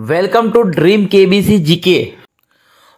welcome to dream KBC GK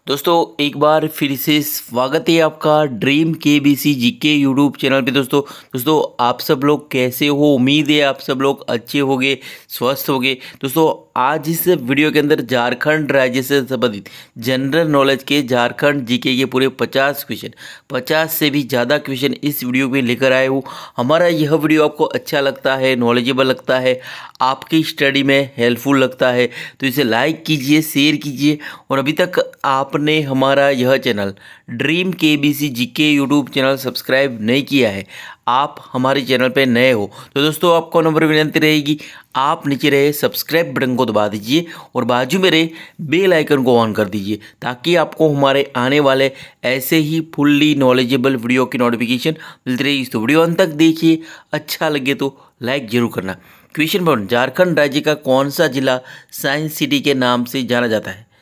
दोस्तों एक बार फिर से स्वागत है आपका ड्रीम के बी सी जी के यूट्यूब चैनल पे दोस्तों दोस्तों आप सब लोग कैसे हो उम्मीद है आप सब लोग अच्छे होंगे स्वस्थ होंगे दोस्तों आज इस वीडियो के अंदर झारखंड राज्य से संबंधित जनरल नॉलेज के झारखंड जीके के पूरे 50 क्वेश्चन 50 से भी ज़्यादा क्वेश्चन इस वीडियो में लेकर आए हूँ हमारा यह वीडियो आपको अच्छा लगता है नॉलेजेबल लगता है आपकी स्टडी में हेल्पफुल लगता है तो इसे लाइक कीजिए शेयर कीजिए और अभी तक आप आपने हमारा यह चैनल ड्रीम के बी सी जी के यूट्यूब चैनल सब्सक्राइब नहीं किया है आप हमारे चैनल पर नए हो तो दोस्तों आपको नंबर विनती रहेगी आप नीचे रहे सब्सक्राइब बटन को दबा दीजिए और बाजू में रहे बेल आइकन को ऑन कर दीजिए ताकि आपको हमारे आने वाले ऐसे ही फुल्ली नॉलेजेबल वीडियो की नोटिफिकेशन मिलती रहेगी तो वीडियो अंत तक देखिए अच्छा लगे तो लाइक जरूर करना क्वेश्चन भवन झारखंड राज्य का कौन सा जिला साइंस सिटी के नाम से जाना जाता है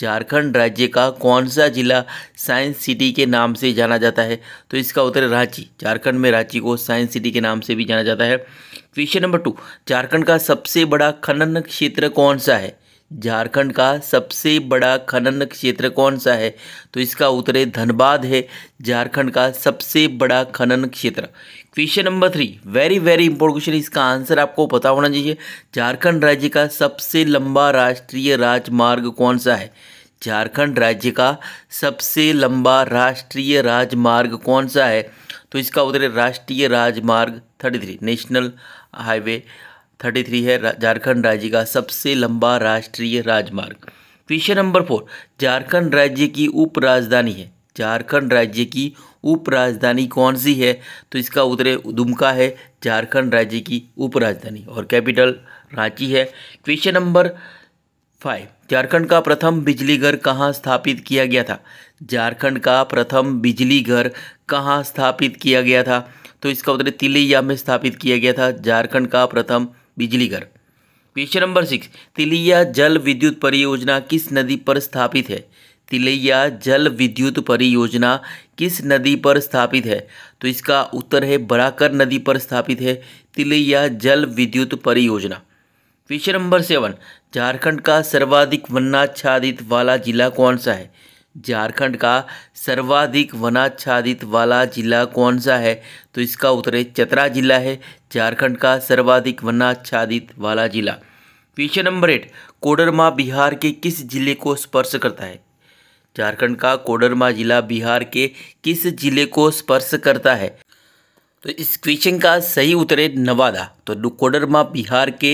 झारखंड राज्य का कौन सा ज़िला साइंस सिटी के नाम से जाना जाता है तो इसका उत्तर है रांची झारखंड में रांची को साइंस सिटी के नाम से भी जाना जाता है क्वेश्चन नंबर टू झारखंड का सबसे बड़ा खनन क्षेत्र कौन सा है झारखंड का सबसे बड़ा खनन क्षेत्र कौन सा है तो इसका उत्तर है धनबाद है झारखंड का सबसे बड़ा खनन क्षेत्र question number three very very important question इसका आंसर आपको पता होना चाहिए झारखंड राज्य का सबसे लंबा राष्ट्रीय राजमार्ग कौन सा है झारखंड राज्य का सबसे लंबा राष्ट्रीय राजमार्ग कौन सा है तो इसका उत्तर है राष्ट्रीय राजमार्ग thirty three national highway thirty three है झारखंड राज्य का सबसे लंबा राष्ट्रीय राजमार्ग क्वेश्चन नंबर फोर झारखंड राज्य की उप राजधानी है झारखंड राज्य की उप राजधानी कौन सी है तो इसका उत्तर दुमका है झारखंड राज्य की उप राजधानी और कैपिटल रांची है क्वेश्चन नंबर फाइव झारखंड का प्रथम बिजली घर कहाँ स्थापित किया गया था झारखंड का प्रथम बिजली घर कहाँ स्थापित किया गया था तो इसका उत्तर तिलैया में स्थापित किया गया था झारखंड का प्रथम बिजलीघर क्वेश्चन नंबर सिक्स तिलैया जल विद्युत परियोजना किस नदी पर स्थापित है तिलैया जल विद्युत परियोजना किस नदी पर स्थापित है तो इसका उत्तर है बराकर नदी पर स्थापित है तिलैया जल विद्युत परियोजना क्वेश्चन नंबर सेवन झारखंड का सर्वाधिक वनाच्छादित वाला जिला कौन सा है झारखंड का सर्वाधिक वनाच्छादित वाला जिला कौन सा है तो इसका उत्तर है चतरा जिला है झारखंड का सर्वाधिक वनाच्छादित वाला जिला question number eight Koderma Bihar के किस जिले को स्पर्श करता है झारखंड का कोडरमा जिला बिहार के किस जिले को स्पर्श करता है तो इस क्वेश्चन का सही उत्तर है नवादा तो कोडरमा बिहार के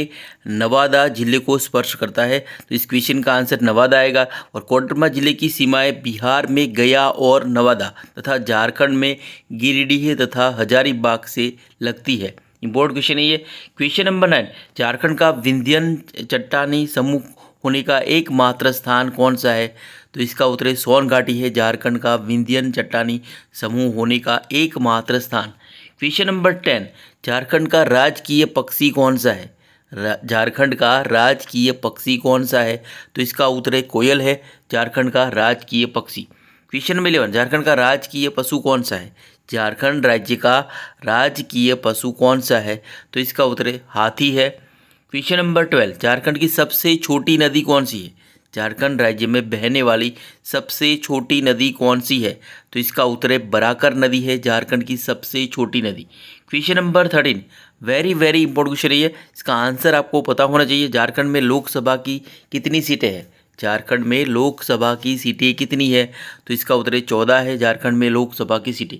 नवादा जिले को स्पर्श करता है तो इस क्वेश्चन का आंसर नवादा आएगा और कोडरमा जिले की सीमाएं बिहार में गया और नवादा तथा झारखंड में गिरिडीह तथा हजारीबाग से लगती है इम्पोर्टेंट क्वेश्चन है ये क्वेश्चन नंबर नाइन झारखंड का विंध्यन चट्टानी समूह होने का एकमात्र स्थान कौन सा है तो इसका उत्तर है सोन घाटी है झारखंड का विंध्यन चट्टानी समूह होने का एकमात्र स्थान क्वेश्चन नंबर टेन झारखंड का राजकीय पक्षी कौन सा है झारखंड का राजकीय पक्षी कौन सा है तो इसका उत्तर है कोयल है झारखंड का राजकीय पक्षी क्वेश्चन नंबर इलेवन झारखंड का राजकीय पशु कौन सा है झारखंड राज्य का राजकीय पशु कौन सा है तो इसका उत्तर हाथी है क्वेश्चन नंबर ट्वेल्व झारखंड की सबसे छोटी नदी कौन सी है झारखंड राज्य में बहने वाली सबसे छोटी नदी कौन सी है तो इसका उत्तर है बराकर नदी है झारखंड की सबसे छोटी नदी question number thirteen very very important question है इसका आंसर आपको पता होना चाहिए झारखंड में लोकसभा की कितनी सीटें हैं झारखंड में लोकसभा की सीटें कितनी है तो इसका उत्तर है चौदह है झारखंड में लोकसभा की सीटें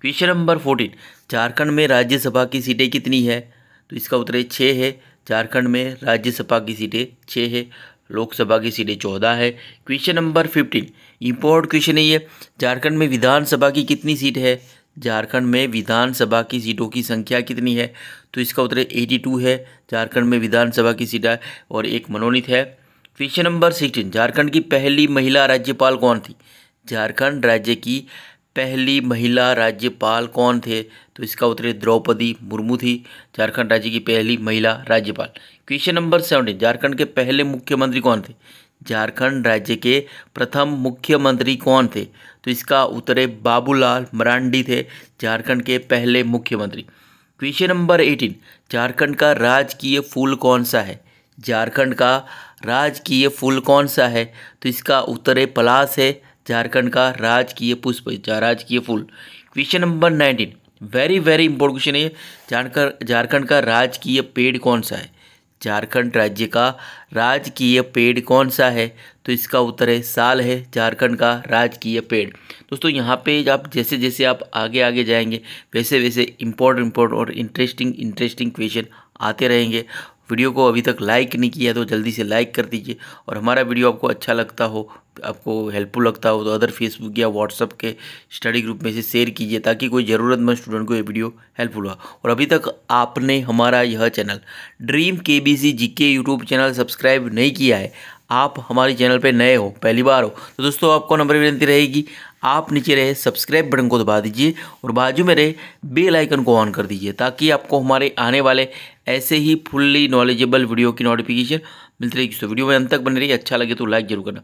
क्वेश्चन नंबर फोर्टीन झारखंड में राज्यसभा की सीटें कितनी है तो इसका उत्तर है छः है झारखंड में राज्यसभा की सीटें छः है लोकसभा की सीटें चौदह है question number fifteen important question है ये झारखंड में विधानसभा की कितनी सीट है झारखंड में विधानसभा की सीटों की संख्या कितनी है तो इसका उत्तर एटी टू है झारखंड में विधानसभा की सीटें और एक मनोनीत है क्वेश्चन नंबर सिक्सटीन झारखंड की पहली महिला राज्यपाल कौन थी झारखंड राज्य की पहली महिला राज्यपाल कौन थे तो इसका उत्तर द्रौपदी मुर्मू थी झारखंड राज्य की पहली महिला राज्यपाल क्वेश्चन नंबर सेवनटीन झारखंड के पहले मुख्यमंत्री कौन थे झारखंड राज्य के प्रथम मुख्यमंत्री कौन थे तो इसका उत्तर बाबूलाल मरांडी थे झारखंड के पहले मुख्यमंत्री क्वेश्चन नंबर एटीन झारखंड का राजकीय फूल कौन सा है झारखंड का राजकीय फूल कौन सा है तो इसका उत्तर पलास है झारखंड का राजकीय पुष्प राजकीय फूल question number nineteen very very important question है झारखंड झारखंड का राजकीय पेड़ कौन सा है झारखंड राज्य का राजकीय पेड़ कौन सा है तो इसका उत्तर है साल है झारखंड का राजकीय पेड़ दोस्तों यहाँ पे आप जैसे जैसे आप आगे आगे जाएंगे वैसे वैसे इम्पोर्टेंट इम्पोर्टेंट और इंटरेस्टिंग इंटरेस्टिंग क्वेश्चन आते रहेंगे वीडियो को अभी तक लाइक नहीं किया तो जल्दी से लाइक कर दीजिए और हमारा वीडियो आपको अच्छा लगता हो आपको हेल्पफुल लगता हो तो अदर फेसबुक या व्हाट्सअप के स्टडी ग्रुप में से शेयर कीजिए ताकि कोई ज़रूरतमंद स्टूडेंट को ये वीडियो हेल्पफुल हुआ और अभी तक आपने हमारा यह चैनल ड्रीम के बी सी जी के यूट्यूब चैनल सब्सक्राइब नहीं किया है आप हमारे चैनल पर नए हो पहली बार हो तो दोस्तों आपको नंबर विनती रहेगी आप नीचे रहे सब्सक्राइब बटन को दबा दीजिए और बाजू में रहे बेल आइकन को ऑन कर दीजिए ताकि आपको हमारे आने वाले ऐसे ही फुल्ली नॉलेजेबल वीडियो की नोटिफिकेशन मिलती रहेगी तो वीडियो में अंत तक बने रही अच्छा लगे तो लाइक जरूर करना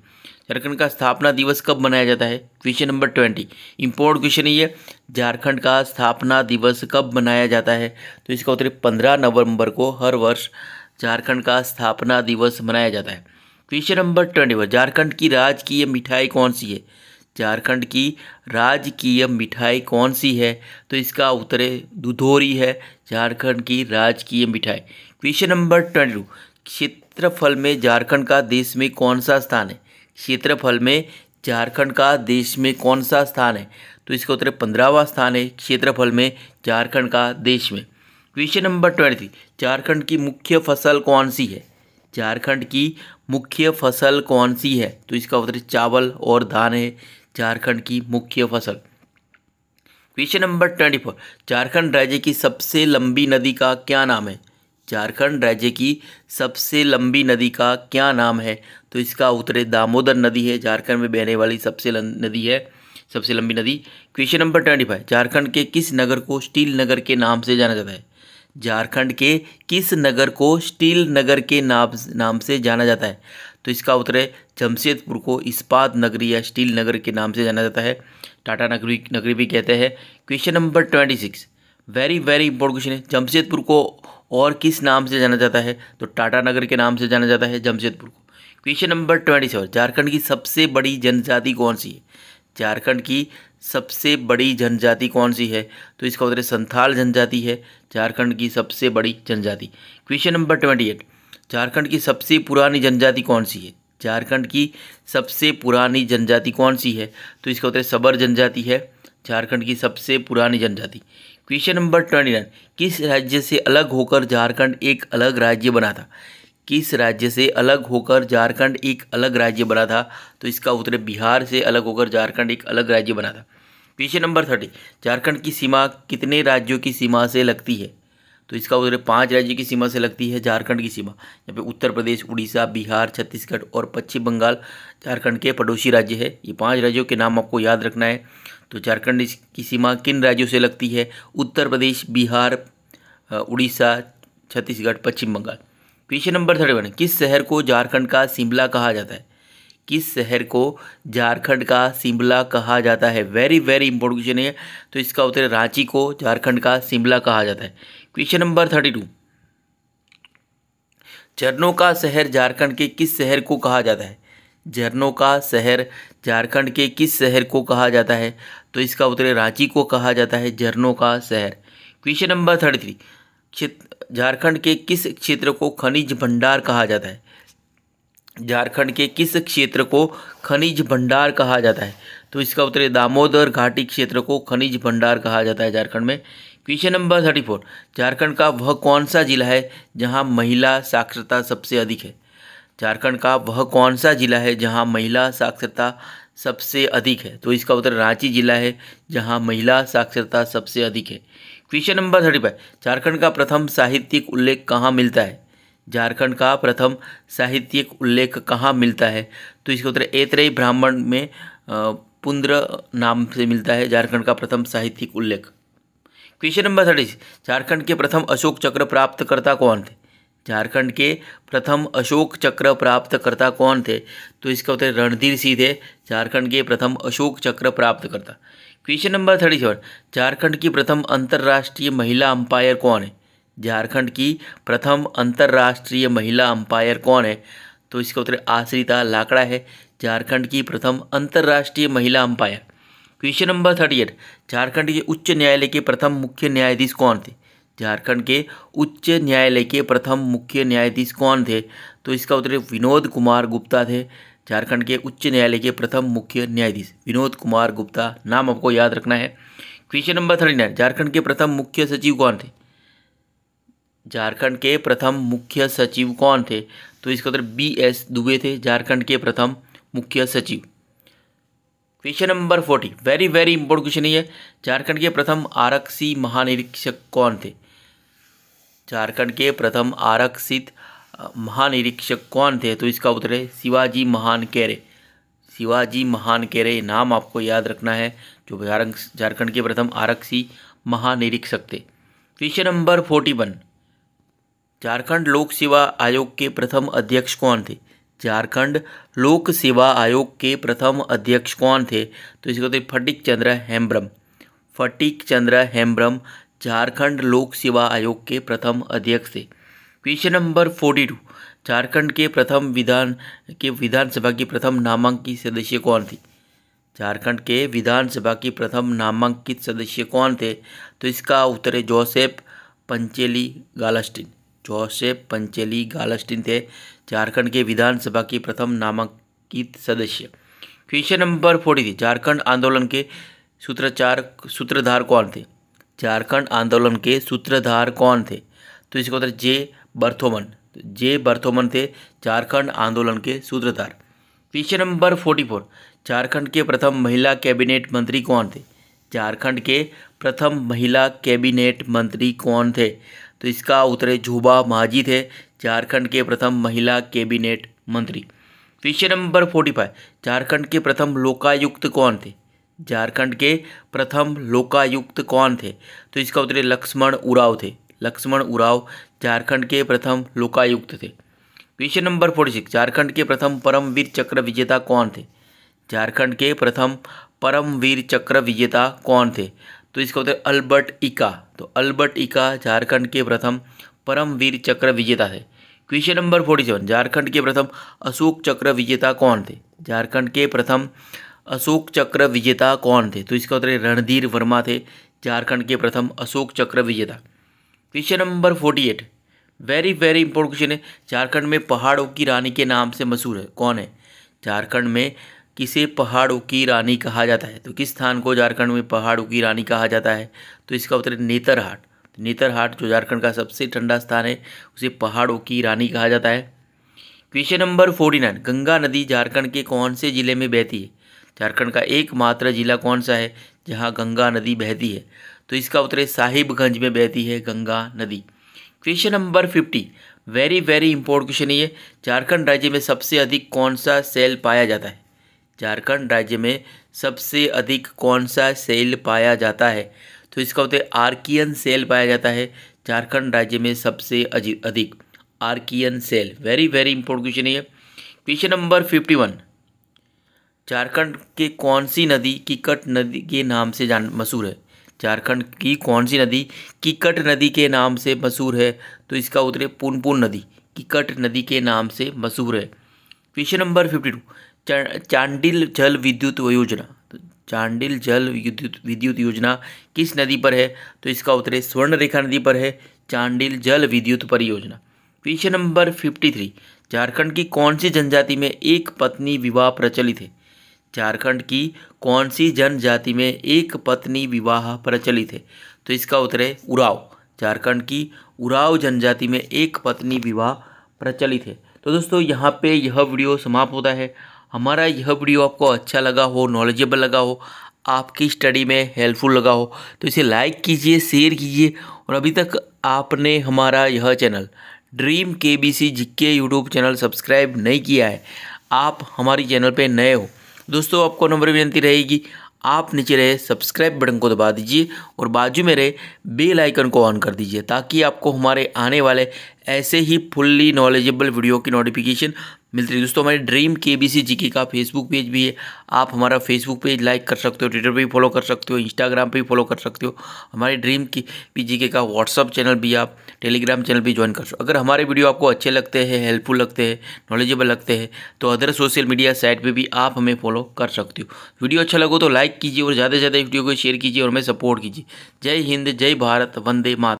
झारखंड का स्थापना दिवस कब मनाया जाता है question number twenty important question ये झारखंड का स्थापना दिवस कब मनाया जाता है तो इसका उत्तर पंद्रह नवम्बर को हर वर्ष झारखंड का स्थापना दिवस मनाया जाता है question number twenty one Jharkhand की राजकीय मिठाई कौन सी है झारखंड की राजकीय मिठाई कौन सी है तो इसका उत्तर है दुधोरी है झारखंड की राजकीय मिठाई क्वेश्चन नंबर ट्वेंटी टू क्षेत्रफल में झारखंड का देश में कौन सा स्थान है क्षेत्रफल में झारखंड का देश में कौन सा स्थान है तो इसका उत्तर पंद्रहवा स्थान है क्षेत्रफल में झारखंड का देश में क्वेश्चन नंबर ट्वेंटी झारखंड की मुख्य फसल कौन सी है झारखंड की मुख्य फसल कौन सी है तो इसका उत्तर चावल और धान है झारखंड की मुख्य फसल question number twenty four Jharkhand राज्य की सबसे लंबी नदी का क्या नाम है झारखंड राज्य की सबसे लंबी नदी का क्या नाम है तो इसका उत्तर है दामोदर नदी है झारखंड में बहने वाली सबसे नदी है सबसे लंबी नदी question number twenty five Jharkhand के किस नगर को स्टील नगर के नाम से जाना जाता है झारखंड के किस नगर को स्टील नगर के नाम नाम से जाना जाता है तो इसका उत्तर है जमशेदपुर को इस्पात नगरी या स्टील नगर के नाम से जाना जाता है टाटा नगरी नगरी भी कहते हैं question number twenty six very very important question है जमशेदपुर को और किस नाम से जाना जाता है तो टाटा नगर के नाम से जाना जाता है जमशेदपुर को question number twenty seven Jharkhand की सबसे बड़ी जनजाति कौन सी है झारखंड की सबसे बड़ी जनजाति कौन सी है तो इसका उत्तर संथाल जनजाति है झारखंड की सबसे बड़ी जनजाति question number twenty eight Jharkhand की सबसे पुरानी जनजाति कौन सी है झारखंड की सबसे पुरानी जनजाति कौन सी है तो इसका उत्तर सबर जनजाति है झारखंड की सबसे पुरानी जनजाति क्वेश्चन नंबर ट्वेंटी नाइन किस राज्य से अलग होकर झारखंड एक अलग राज्य बना था किस राज्य से अलग होकर झारखंड एक अलग राज्य बना था तो इसका उत्तर बिहार से अलग होकर झारखंड एक अलग राज्य बना था क्वेश्चन नंबर थर्टी झारखंड की सीमा कितने राज्यों की सीमा से लगती है तो इसका उत्तर पाँच राज्यों की सीमा से लगती है झारखंड की सीमा यहाँ पे उत्तर प्रदेश उड़ीसा बिहार छत्तीसगढ़ और पश्चिम बंगाल झारखंड के पड़ोसी राज्य है ये पांच राज्यों के नाम आपको याद रखना है तो झारखंड की सीमा किन राज्यों से लगती है Uttar Pradesh Bihar Orissa Chhattisgarh Paschim Bangal question number thirty one किस शहर को झारखंड का शिमला कहा जाता है किस शहर को झारखंड का शिमला कहा जाता है वेरी वेरी इंपॉर्टेंट क्वेश्चन है तो इसका उत्तर रांची को झारखंड का शिमला कहा जाता है क्वेश्चन नंबर थर्टी टू झरनों का शहर झारखंड के किस शहर को कहा जाता है झरनों का शहर झारखंड के किस शहर को कहा जाता है तो इसका उत्तर रांची को कहा जाता है झरनों का शहर question number thirty three Jharkhand के किस क्षेत्र को खनिज भंडार कहा जाता है झारखंड के किस क्षेत्र को खनिज भंडार कहा जाता है तो इसका उत्तर है दामोदर घाटी क्षेत्र को खनिज भंडार कहा जाता है झारखंड में question number thirty four Jharkhand का वह कौन सा जिला है जहां महिला साक्षरता सबसे अधिक है झारखंड का वह कौन सा जिला है जहां महिला साक्षरता सबसे अधिक है तो इसका उत्तर रांची जिला है जहां महिला साक्षरता सबसे अधिक है question number thirty five Jharkhand का प्रथम साहित्यिक उल्लेख कहाँ मिलता है झारखंड का प्रथम साहित्यिक उल्लेख कहाँ मिलता है तो इसका उत्तर ऐतरेय ब्राह्मण में पुंद्र नाम से मिलता है झारखंड का प्रथम साहित्यिक उल्लेख क्वेश्चन नंबर थर्टी झारखंड के प्रथम अशोक चक्र प्राप्तकर्ता कौन थे झारखंड के प्रथम अशोक चक्र प्राप्तकर्ता कौन थे तो इसका उत्तर रणधीर सिंह थे झारखंड के प्रथम अशोक चक्र प्राप्तकर्ता question number thirty seven Jharkhand की प्रथम अंतर्राष्ट्रीय महिला अंपायर कौन है झारखंड की प्रथम अंतर्राष्ट्रीय महिला अंपायर कौन है तो इसका उत्तर आश्रिता लाकड़ा है झारखंड की प्रथम अंतर्राष्ट्रीय महिला umpire question number thirty eight Jharkhand के उच्च न्यायालय के प्रथम मुख्य न्यायाधीश कौन थे झारखंड के उच्च न्यायालय के प्रथम मुख्य न्यायाधीश कौन थे तो इसका उत्तर विनोद कुमार गुप्ता थे झारखंड के उच्च न्यायालय के प्रथम मुख्य न्यायाधीश विनोद कुमार गुप्ता नाम आपको याद रखना है question number thirty nine Jharkhand के प्रथम मुख्य सचिव कौन थे झारखंड के प्रथम मुख्य सचिव कौन थे तो इसके उत्तर बी एस दुबे थे झारखंड के प्रथम मुख्य सचिव question number forty very very important question है झारखंड के प्रथम आरक्षी महानिरीक्षक कौन थे झारखंड के प्रथम आरक्षित महानिरीक्षक कौन थे तो इसका उत्तर है शिवाजी महान कैरे शिवाजी महान कैरे नाम आपको याद रखना है जो बिहार झारखंड के प्रथम आरक्षी महानिरीक्षक थे क्वेश्चन तो नंबर फोर्टी वन झारखंड लोक सेवा आयोग के प्रथम अध्यक्ष कौन थे झारखंड लोक सेवा आयोग के प्रथम अध्यक्ष कौन थे तो इसके थे फटिक चंद्र हेम्ब्रम फटिक चंद्र हेम्ब्रम झारखंड लोक सेवा आयोग के प्रथम अध्यक्ष थे question number forty two Jharkhand के प्रथम विधान के विधानसभा की प्रथम नामांकित सदस्य कौन थी झारखंड के विधानसभा की प्रथम नामांकित सदस्य कौन थे तो इसका उत्तर है जोसेफ पंचेली गालास्टिन जोसेफ पंचेली गालास्टिन थे झारखंड के विधानसभा की प्रथम नामांकित सदस्य क्वेश्चन नंबर फोर्टी थी झारखंड आंदोलन के सूत्रचार सूत्रधार कौन थे झारखंड आंदोलन के सूत्रधार कौन थे तो इसका उत्तर जे बर्थोमन जे बर्थोमन थे झारखंड आंदोलन के सूत्रधार question number forty four Jharkhand के प्रथम महिला कैबिनेट मंत्री कौन थे झारखंड के प्रथम महिला कैबिनेट मंत्री कौन थे तो इसका उत्तर झूबा माझी थे झारखंड के प्रथम महिला कैबिनेट मंत्री question number forty five Jharkhand के प्रथम लोकायुक्त कौन थे झारखंड के प्रथम लोकायुक्त कौन थे तो इसका उत्तर लक्ष्मण उराव थे लक्ष्मण उराव झारखंड के प्रथम लोकायुक्त थे question number forty six Jharkhand के प्रथम परमवीर चक्र विजेता कौन थे झारखंड के प्रथम परमवीर चक्र विजेता कौन थे तो इसका उत्तर अल्बर्ट इका तो अल्बर्ट इका झारखंड के प्रथम परमवीर चक्र विजेता थे question number forty seven Jharkhand के प्रथम अशोक चक्र विजेता कौन थे झारखंड के प्रथम अशोक चक्र विजेता कौन थे तो इसका उत्तर रणधीर वर्मा थे झारखंड के प्रथम अशोक चक्र विजेता question number forty eight very very important question है झारखंड में पहाड़ों की रानी के नाम से मशहूर है कौन है झारखंड में किसे पहाड़ों की रानी कहा जाता है तो किस स्थान को झारखंड में पहाड़ों की रानी कहा जाता है तो इसका उत्तर है नेतरहाट तो नेतरहाट जो झारखंड का सबसे ठंडा स्थान है उसे पहाड़ों की रानी कहा जाता है question number forty nine Ganga नदी झारखंड के कौन से ज़िले में बहती है झारखंड का एकमात्र जिला कौन सा है जहाँ गंगा नदी बहती है तो इसका उत्तर है साहिबगंज में बहती है गंगा नदी question number fifty very very important question है ये झारखंड राज्य में सबसे अधिक कौन सा सेल पाया जाता है झारखंड राज्य में सबसे अधिक कौन सा सेल पाया जाता है तो इसका उत्तर आर्कियन सेल पाया जाता है झारखंड राज्य में सबसे अधिक आर्कियन सेल वेरी वेरी इंपॉर्टेंट क्वेश्चन है question number fifty one Jharkhand के कौन सी नदी किकट नदी के नाम से जान मशहूर है झारखंड की कौन सी नदी किकट नदी के नाम से मशहूर है तो इसका उत्तर है पुनपुन नदी किकट नदी के नाम से मशहूर है question number fifty two Chandil जल विद्युत योजना तो चांडिल जल विद्युत विद्युत योजना किस नदी पर है तो इसका उत्तर है स्वर्ण रेखा नदी पर है चांडिल जल विद्युत परियोजना question number fifty three Jharkhand की कौन सी जनजाति में एक पत्नी विवाह प्रचलित है झारखंड की कौन सी जनजाति में एक पत्नी विवाह प्रचलित है तो इसका उत्तर है उराव झारखंड की उराव जनजाति में एक पत्नी विवाह प्रचलित है तो दोस्तों यहाँ पे यह वीडियो समाप्त होता है हमारा यह वीडियो आपको अच्छा लगा हो नॉलेजेबल लगा हो आपकी स्टडी में हेल्पफुल लगा हो तो इसे लाइक कीजिए शेयर कीजिए और अभी तक आपने हमारा यह चैनल ड्रीम के बी सी जिक्के यूट्यूब चैनल सब्सक्राइब नहीं किया है आप हमारी चैनल पे नए हो दोस्तों आपको नंबर विनती रहेगी आप नीचे रहे सब्सक्राइब बटन को दबा दीजिए और बाजू में रहे बेल आइकन को ऑन कर दीजिए ताकि आपको हमारे आने वाले ऐसे ही फुल्ली नॉलेजेबल वीडियो की नोटिफिकेशन मिलती है दोस्तों हमारे ड्रीम के बी सी जी के का फेसबुक पेज भी है आप हमारा फेसबुक पेज लाइक कर सकते हो ट्विटर पे भी फॉलो कर सकते हो इंस्टाग्राम पे भी फॉलो कर सकते हो हमारे ड्रीम की पी जी के का व्हाट्सअप चैनल भी आप टेलीग्राम चैनल भी ज्वाइन कर सकते हो अगर हमारे वीडियो आपको अच्छे लगते हैं हेल्पफुल लगते हैं नॉलेजेबल लगते हैं तो अदर सोशल मीडिया साइट पर भी आप हमें फॉलो कर सकते हो वीडियो अच्छा लगो तो लाइक कीजिए और ज़्यादा से ज़्यादा वीडियो को शेयर कीजिए और हमें सपोर्ट कीजिए जय हिंद जय भारत वंदे मात